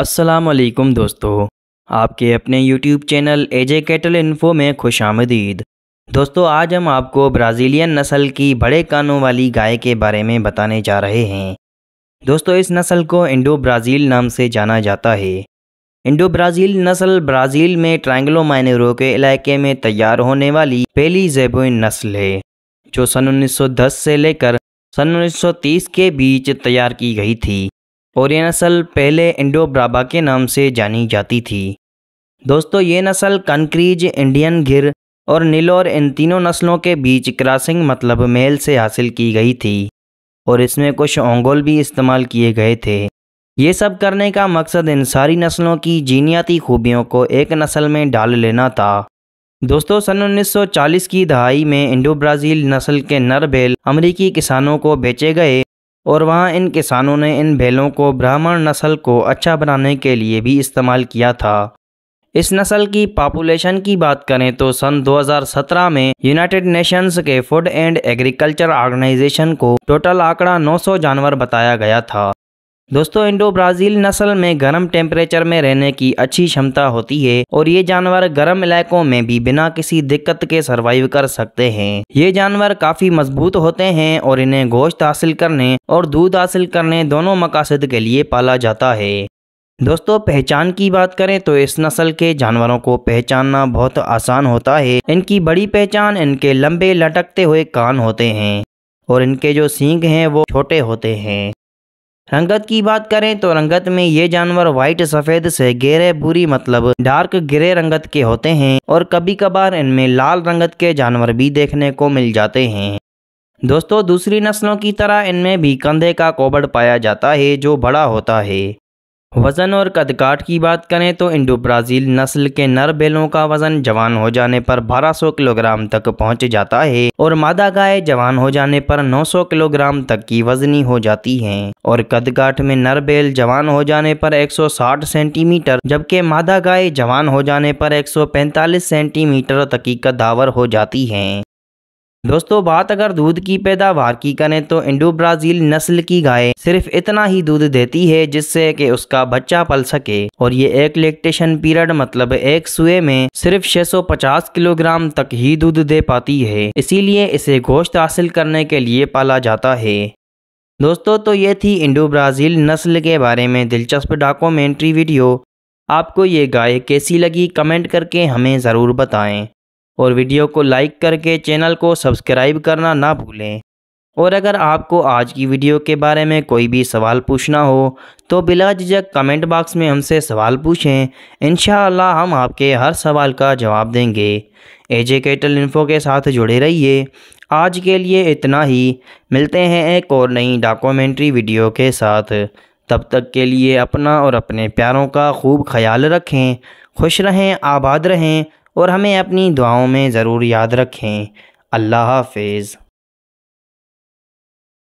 असलकम दोस्तों आपके अपने YouTube channel AJ cattle info में खुश आमदीद दोस्तों आज हम आपको ब्राज़ीलियन नस्ल की बड़े कानों वाली गाय के बारे में बताने जा रहे हैं दोस्तों इस नस्ल को इंडो ब्राज़ील नाम से जाना जाता है इंडो ब्राज़ील नस्ल ब्राज़ील में ट्रैंगलो माइनरो के इलाके में तैयार होने वाली पहली जेबोइन नस्ल है जो सन 1910 से लेकर सन 1930 के बीच तैयार की गई थी और ये नस्ल पहले इंडो ब्राबा के नाम से जानी जाती थी दोस्तों ये नस्ल कंक्रीज इंडियन घिर और नीलोर इन तीनों नस्लों के बीच क्रॉसिंग मतलब मेल से हासिल की गई थी और इसमें कुछ ओंगोल भी इस्तेमाल किए गए थे ये सब करने का मकसद इन सारी नस्लों की जीनियाती खूबियों को एक नस्ल में डाल लेना था दोस्तों सन 1940 की दहाई में इंडो ब्राज़ील नस्ल के नर अमरीकी किसानों को बेचे गए और वहाँ इन किसानों ने इन बैलों को ब्राह्मण नस्ल को अच्छा बनाने के लिए भी इस्तेमाल किया था इस नस्ल की पापुलेशन की बात करें तो सन 2017 में यूनाइटेड नेशंस के फूड एंड एग्रीकल्चर ऑर्गेनाइजेशन को टोटल आंकड़ा 900 जानवर बताया गया था दोस्तों इंडो ब्राज़ील नस्ल में गर्म टेम्परेचर में रहने की अच्छी क्षमता होती है और ये जानवर गर्म इलाकों में भी बिना किसी दिक्कत के सरवाइव कर सकते हैं ये जानवर काफ़ी मजबूत होते हैं और इन्हें गोश्त हासिल करने और दूध हासिल करने दोनों मकासद के लिए पाला जाता है दोस्तों पहचान की बात करें तो इस नस्ल के जानवरों को पहचानना बहुत आसान होता है इनकी बड़ी पहचान इनके लंबे लटकते हुए कान होते हैं और इनके जो सींग हैं वो छोटे होते हैं रंगत की बात करें तो रंगत में ये जानवर व्हाइट सफेद से गहरे बुरी मतलब डार्क ग्रे रंगत के होते हैं और कभी कभार इनमें लाल रंगत के जानवर भी देखने को मिल जाते हैं दोस्तों दूसरी नस्लों की तरह इनमें भी कंधे का कोबड़ पाया जाता है जो बड़ा होता है वज़न और कदकाठ की बात करें तो इंडो ब्राज़ील नस्ल के नर बैलों का वज़न जवान हो जाने पर 1200 किलोग्राम तक पहुंच जाता है और मादा गाय जवान हो जाने पर 900 किलोग्राम तक की वजनी हो जाती हैं और कदकाठ में नर बैल जवान हो जाने पर 160 सेंटीमीटर जबकि मादा गाय जवान हो जाने पर 145 सेंटीमीटर तक की कदावर हो जाती हैं दोस्तों बात अगर दूध की पैदावार की करें तो इंडो ब्राज़ील नस्ल की गाय सिर्फ इतना ही दूध देती है जिससे कि उसका बच्चा पल सके और ये एक लेक्टेशन पीरियड मतलब एक सुए में सिर्फ 650 किलोग्राम तक ही दूध दे पाती है इसीलिए इसे गोश्त हासिल करने के लिए पाला जाता है दोस्तों तो ये थी इंडो ब्राज़ील नस्ल के बारे में दिलचस्प डॉक्यूमेंट्री वीडियो आपको ये गाय कैसी लगी कमेंट करके हमें ज़रूर बताएं और वीडियो को लाइक करके चैनल को सब्सक्राइब करना ना भूलें और अगर आपको आज की वीडियो के बारे में कोई भी सवाल पूछना हो तो बिला झिझक कमेंट बॉक्स में हमसे सवाल पूछें इन हम आपके हर सवाल का जवाब देंगे एजे कैटल इन्फो के साथ जुड़े रहिए आज के लिए इतना ही मिलते हैं एक और नई डॉक्यूमेंट्री वीडियो के साथ तब तक के लिए अपना और अपने प्यारों का खूब ख्याल रखें खुश रहें आबाद रहें और हमें अपनी दुआओं में ज़रूर याद रखें अल्लाह हाफिज़